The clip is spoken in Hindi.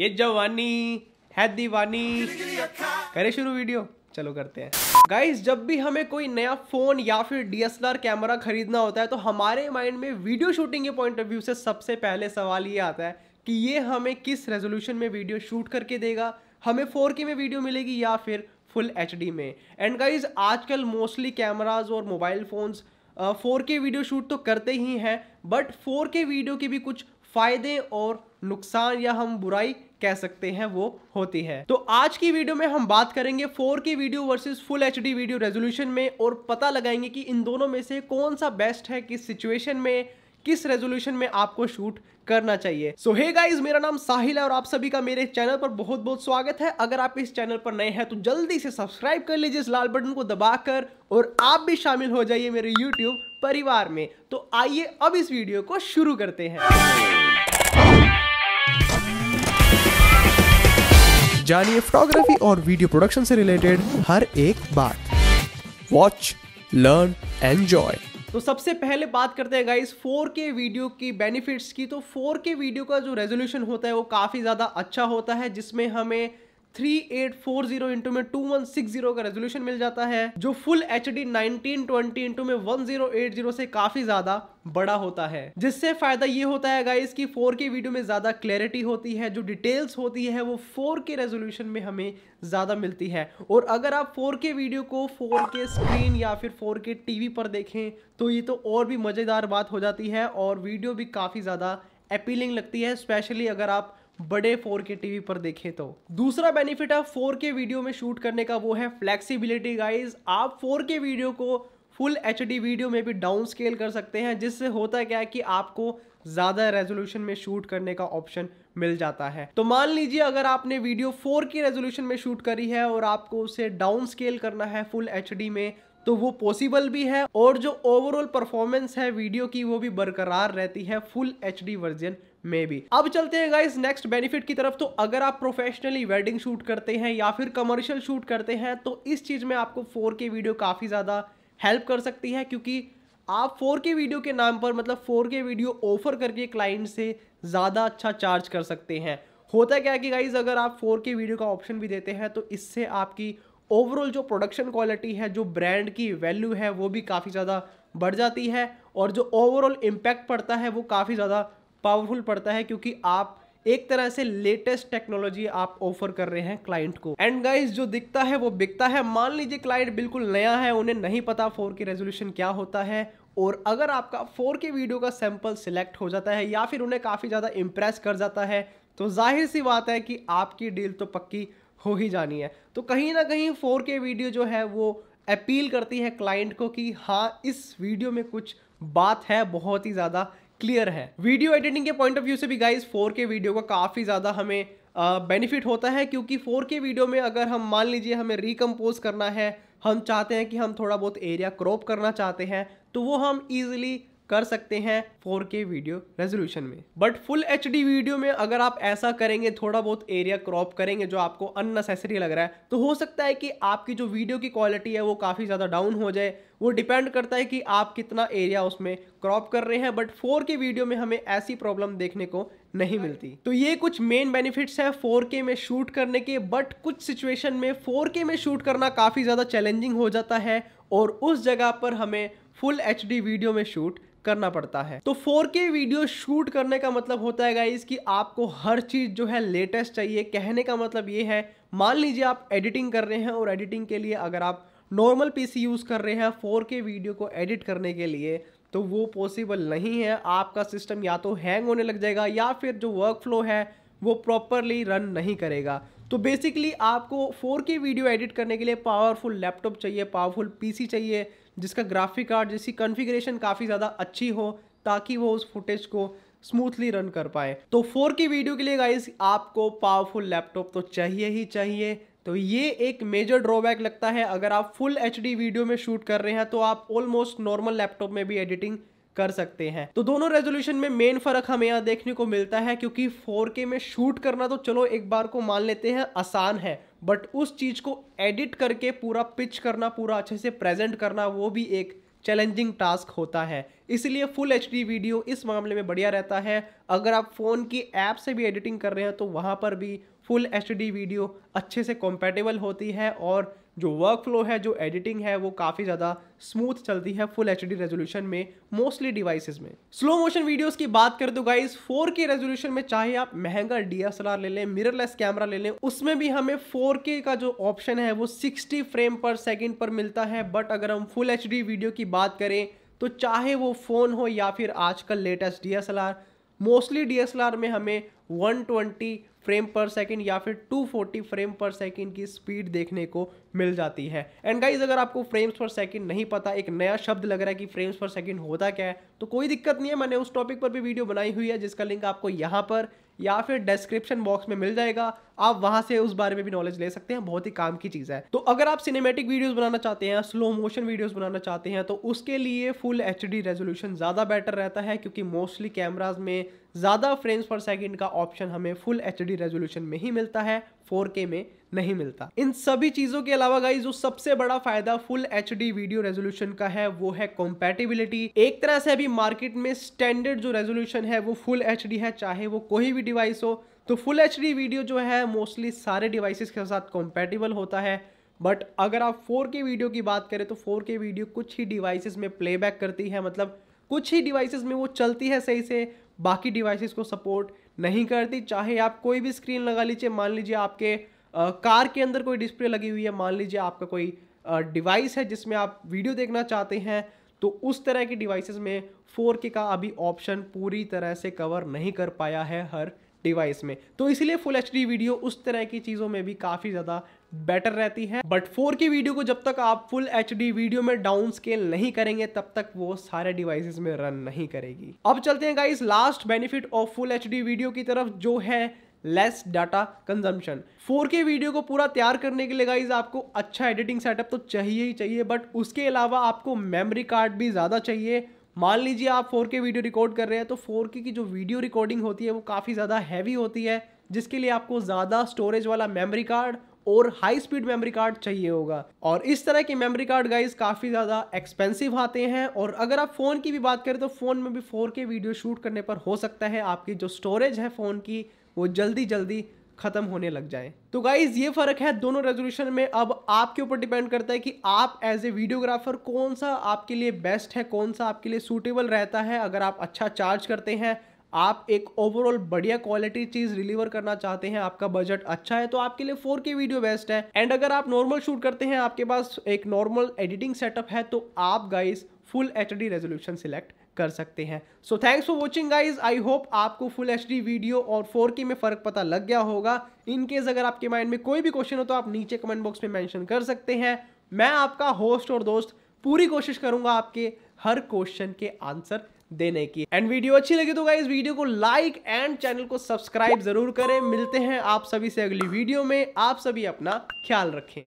ये जवानी है दीवानी करे शुरू वीडियो चलो करते हैं गाइस जब भी हमें कोई नया फ़ोन या फिर डी कैमरा खरीदना होता है तो हमारे माइंड में वीडियो शूटिंग के पॉइंट ऑफ व्यू से सबसे पहले सवाल ये आता है कि ये हमें किस रेजोल्यूशन में वीडियो शूट करके देगा हमें के में वीडियो मिलेगी या फिर फुल एच में एंड गाइज आजकल मोस्टली कैमराज और मोबाइल फ़ोन्स फोर के वीडियो शूट तो करते ही हैं बट फोर के वीडियो की भी कुछ फ़ायदे और नुकसान या हम बुराई कह सकते हैं वो होती है तो आज की वीडियो में हम बात करेंगे 4K video versus full H video resolution में और पता लगाएंगे कि इन दोनों में से कौन सा बेस्ट है किस सिचुएशन में किस रेजोल्यूशन में आपको शूट करना चाहिए सो हे गाइज मेरा नाम साहिल है और आप सभी का मेरे चैनल पर बहुत बहुत स्वागत है अगर आप इस चैनल पर नए हैं तो जल्दी से सब्सक्राइब कर लीजिए इस लाल बटन को दबाकर और आप भी शामिल हो जाइए मेरे यूट्यूब परिवार में तो आइए अब इस वीडियो को शुरू करते हैं जानिए फोटोग्राफी और वीडियो प्रोडक्शन से रिलेटेड हर एक बात वॉच लर्न एंजॉय तो सबसे पहले बात करते हैं guys 4K video key benefits की तो 4K वीडियो का जो रेजोल्यूशन होता है वो काफ़ी ज़्यादा अच्छा होता है जिसमें हमें three eight four zero into में टू वन सिक्स जीरो का रेजोल्यूशन मिल जाता है जो full H D nineteen twenty into में वन जीरो एट जीरो से काफी ज्यादा बड़ा होता है जिससे फायदा ये होता है गाइस कि 4K वीडियो में ज़्यादा क्लैरिटी होती है जो डिटेल्स होती है वो 4K रेजोल्यूशन में हमें ज़्यादा मिलती है और अगर आप 4K वीडियो को 4K स्क्रीन या फिर 4K टीवी पर देखें तो ये तो और भी मज़ेदार बात हो जाती है और वीडियो भी काफ़ी ज़्यादा अपीलिंग लगती है स्पेशली अगर आप बड़े 4K टीवी पर देखें तो दूसरा बेनिफिट आप 4K वीडियो में शूट करने का वो है फ्लेक्सिबिलिटी गाइज आप 4K वीडियो को फुल एच वीडियो में भी डाउन स्केल कर सकते हैं जिससे होता क्या है कि आपको ज़्यादा रेजोल्यूशन में शूट करने का ऑप्शन मिल जाता है तो मान लीजिए अगर आपने वीडियो 4K रेजोल्यूशन में शूट करी है और आपको उसे डाउन स्केल करना है फुल एच में तो वो पॉसिबल भी है और जो ओवरऑल परफॉर्मेंस है वीडियो की वो भी बरकरार रहती है full H version maybe अब चलते हैं गाइस नेक्स्ट बेनिफिट की तरफ तो अगर आप प्रोफेशनली वेडिंग शूट करते हैं या फिर कमर्शियल शूट करते हैं तो इस चीज़ में आपको फोर के वीडियो काफ़ी ज़्यादा हेल्प कर सकती है क्योंकि आप फोर के वीडियो के नाम पर मतलब फोर के वीडियो ऑफर करके क्लाइंट से ज़्यादा अच्छा चार्ज कर सकते हैं होता है क्या है कि गाइज़ अगर आप फोर के वीडियो का ऑप्शन भी देते हैं तो इससे आपकी ओवरऑल जो प्रोडक्शन क्वालिटी है जो ब्रांड की वैल्यू है वो भी काफ़ी ज़्यादा बढ़ जाती है और जो ओवरऑल इम्पैक्ट पड़ता है वो काफ़ी ज़्यादा पावरफुल पड़ता है क्योंकि आप एक तरह से लेटेस्ट टेक्नोलॉजी आप ऑफर कर रहे हैं क्लाइंट को एंड गाइस जो दिखता है वो बिकता है मान लीजिए क्लाइंट बिल्कुल नया है उन्हें नहीं पता फोर के रेजोल्यूशन क्या होता है और अगर आपका फोर के वीडियो का सैंपल सिलेक्ट हो जाता है या फिर उन्हें काफ़ी ज़्यादा इम्प्रेस कर जाता है तो जाहिर सी बात है कि आपकी डील तो पक्की हो ही जानी है तो कहीं ना कहीं फोर के वीडियो जो है वो अपील करती है क्लाइंट को कि हाँ इस वीडियो में कुछ बात है बहुत ही ज़्यादा क्लियर है वीडियो एडिटिंग के पॉइंट ऑफ व्यू से भी गाइज फोर के वीडियो का काफ़ी ज़्यादा हमें बेनिफिट होता है क्योंकि फोर के वीडियो में अगर हम मान लीजिए हमें रिकम्पोज करना है हम चाहते हैं कि हम थोड़ा बहुत एरिया क्रॉप करना चाहते हैं तो वो हम ईजिली कर सकते हैं 4K वीडियो रेजोल्यूशन में बट फुल एच वीडियो में अगर आप ऐसा करेंगे थोड़ा बहुत एरिया क्रॉप करेंगे जो आपको अननेसेसरी लग रहा है तो हो सकता है कि आपकी जो वीडियो की क्वालिटी है वो काफ़ी ज़्यादा डाउन हो जाए वो डिपेंड करता है कि आप कितना एरिया उसमें क्रॉप कर रहे हैं बट फोर के वीडियो में हमें ऐसी प्रॉब्लम देखने को नहीं मिलती तो ये कुछ मेन बेनिफिट्स हैं के में शूट करने के बट कुछ सिचुएशन में फोर के में शूट करना काफ़ी ज़्यादा चैलेंजिंग हो जाता है और उस जगह पर हमें फुल एच वीडियो में शूट करना पड़ता है तो 4K वीडियो शूट करने का मतलब होता है गाइज कि आपको हर चीज़ जो है लेटेस्ट चाहिए कहने का मतलब ये है मान लीजिए आप एडिटिंग कर रहे हैं और एडिटिंग के लिए अगर आप नॉर्मल पीसी यूज़ कर रहे हैं 4K वीडियो को एडिट करने के लिए तो वो पॉसिबल नहीं है आपका सिस्टम या तो हैंग होने लग जाएगा या फिर जो वर्क फ्लो है वो प्रॉपरली रन नहीं करेगा तो बेसिकली आपको 4K वीडियो एडिट करने के लिए पावरफुल लैपटॉप चाहिए पावरफुल पीसी चाहिए जिसका ग्राफिक कार्ड जिसकी कन्फिग्रेशन काफ़ी ज़्यादा अच्छी हो ताकि वो उस फुटेज को स्मूथली रन कर पाए तो फोर की वीडियो के लिए गाइज आपको पावरफुल लैपटॉप तो चाहिए ही चाहिए तो ये एक मेजर ड्रॉबैक लगता है अगर आप फुल एच वीडियो में शूट कर रहे हैं तो आप ऑलमोस्ट नॉर्मल लैपटॉप में भी एडिटिंग कर सकते हैं तो दोनों रेजोल्यूशन में मेन फर्क हमें यहाँ देखने को मिलता है क्योंकि 4K में शूट करना तो चलो एक बार को मान लेते हैं आसान है बट उस चीज़ को एडिट करके पूरा पिच करना पूरा अच्छे से प्रेजेंट करना वो भी एक चैलेंजिंग टास्क होता है इसलिए फुल एच वीडियो इस मामले में बढ़िया रहता है अगर आप फ़ोन की ऐप से भी एडिटिंग कर रहे हैं तो वहाँ पर भी फुल एच वीडियो अच्छे से कॉम्पेटेबल होती है और जो वर्क फ्लो है जो एडिटिंग है वो काफ़ी ज़्यादा स्मूथ चलती है फुल एच रेजोल्यूशन में मोस्टली डिवाइसेस में स्लो मोशन वीडियोस की बात कर दो गाइस के रेजोल्यूशन में चाहे आप महंगा डीएसएलआर ले लें मिररलेस कैमरा ले लें उसमें भी हमें फोर के का जो ऑप्शन है वो सिक्सटी फ्रेम पर सेकेंड पर मिलता है बट अगर हम फुल एच वीडियो की बात करें तो चाहे वो फ़ोन हो या फिर आजकल लेटेस्ट डी मोस्टली डी में हमें 120 फ्रेम पर सेकंड या फिर 240 फ्रेम पर सेकंड की स्पीड देखने को मिल जाती है एंड गाइज अगर आपको फ्रेम्स पर सेकंड नहीं पता एक नया शब्द लग रहा है कि फ्रेम्स पर सेकंड होता क्या है तो कोई दिक्कत नहीं है मैंने उस टॉपिक पर भी वीडियो बनाई हुई है जिसका लिंक आपको यहाँ पर या फिर डिस्क्रिप्शन बॉक्स में मिल जाएगा आप वहां से उस बारे में भी नॉलेज ले सकते हैं बहुत ही काम की चीज़ है तो अगर आप सिनेमेटिक वीडियोस बनाना चाहते हैं स्लो मोशन वीडियोस बनाना चाहते हैं तो उसके लिए फुल एच रेजोल्यूशन ज़्यादा बेटर रहता है क्योंकि मोस्टली कैमराज में ज़्यादा फ्रेम्स पर सेकंड का ऑप्शन हमें फुल एच रेजोल्यूशन में ही मिलता है 4K में नहीं मिलता इन सभी चीज़ों के अलावा गाई जो सबसे बड़ा फायदा फुल एच वीडियो रेजोल्यूशन का है वो है कॉम्पैटिबिलिटी एक तरह से अभी मार्केट में स्टैंडर्ड जो रेजोल्यूशन है वो फुल एच है चाहे वो कोई भी डिवाइस हो तो फुल एच वीडियो जो है मोस्टली सारे डिवाइसेस के साथ कॉम्पैटिबल होता है बट अगर आप 4K वीडियो की बात करें तो 4K वीडियो कुछ ही डिवाइसेस में प्लेबैक करती है मतलब कुछ ही डिवाइसेस में वो चलती है सही से बाकी डिवाइसेस को सपोर्ट नहीं करती चाहे आप कोई भी स्क्रीन लगा लीजिए मान लीजिए आपके आ, कार के अंदर कोई डिस्प्ले लगी हुई है मान लीजिए आपका कोई डिवाइस है जिसमें आप वीडियो देखना चाहते हैं तो उस तरह की डिवाइसेस में 4K का अभी ऑप्शन पूरी तरह से कवर नहीं कर पाया है हर डिवाइस में तो इसलिए फुल एच वीडियो उस तरह की चीज़ों में भी काफ़ी ज़्यादा बेटर रहती है बट फोर की वीडियो को जब तक आप फुल एच वीडियो में डाउन स्केल नहीं करेंगे तब तक वो सारे डिवाइसेस में रन नहीं करेगी अब चलते हैं guys last benefit of full H video की तरफ जो है less data consumption 4K video को पूरा तैयार करने के लिए गाइज आपको अच्छा एडिटिंग सेटअप तो चाहिए ही चाहिए बट उसके अलावा आपको मेमोरी कार्ड भी ज़्यादा चाहिए मान लीजिए आप फोर के वीडियो रिकॉर्ड कर रहे हैं तो फोर के की जो वीडियो रिकॉर्डिंग होती है वो काफ़ी ज़्यादा हैवी होती है जिसके लिए आपको ज़्यादा स्टोरेज वाला मेमोरी कार्ड और हाई स्पीड मेमोरी कार्ड चाहिए होगा और इस तरह के मेमोरी कार्ड गाइस काफ़ी ज़्यादा एक्सपेंसिव आते हैं और अगर आप फ़ोन की भी बात करें तो फ़ोन में भी फोर वीडियो शूट करने पर हो सकता है आपकी जो स्टोरेज है फ़ोन की वो जल्दी जल्दी खत्म होने लग जाए तो गाइज ये फर्क है दोनों रेजोल्यूशन में अब आपके ऊपर डिपेंड करता है कि आप एज ए वीडियोग्राफर कौन सा आपके लिए बेस्ट है कौन सा आपके लिए सूटेबल रहता है अगर आप अच्छा चार्ज करते हैं आप एक ओवरऑल बढ़िया क्वालिटी चीज रिलीवर करना चाहते हैं आपका बजट अच्छा है तो आपके लिए 4K वीडियो बेस्ट है एंड अगर आप नॉर्मल शूट करते हैं आपके पास एक नॉर्मल एडिटिंग सेटअप है तो आप guys full H D resolution select कर सकते हैं so thanks for watching guys I hope आपको फुल एच वीडियो और फोर में फ़र्क पता लग गया होगा इनकेस अगर आपके माइंड में कोई भी क्वेश्चन हो तो आप नीचे कमेंट बॉक्स में मैंशन कर सकते हैं मैं आपका होस्ट और दोस्त पूरी कोशिश करूंगा आपके हर क्वेश्चन के आंसर देने की एंड वीडियो अच्छी लगी तो गाइज वीडियो को लाइक एंड चैनल को सब्सक्राइब जरूर करें मिलते हैं आप सभी से अगली वीडियो में आप सभी अपना ख्याल रखें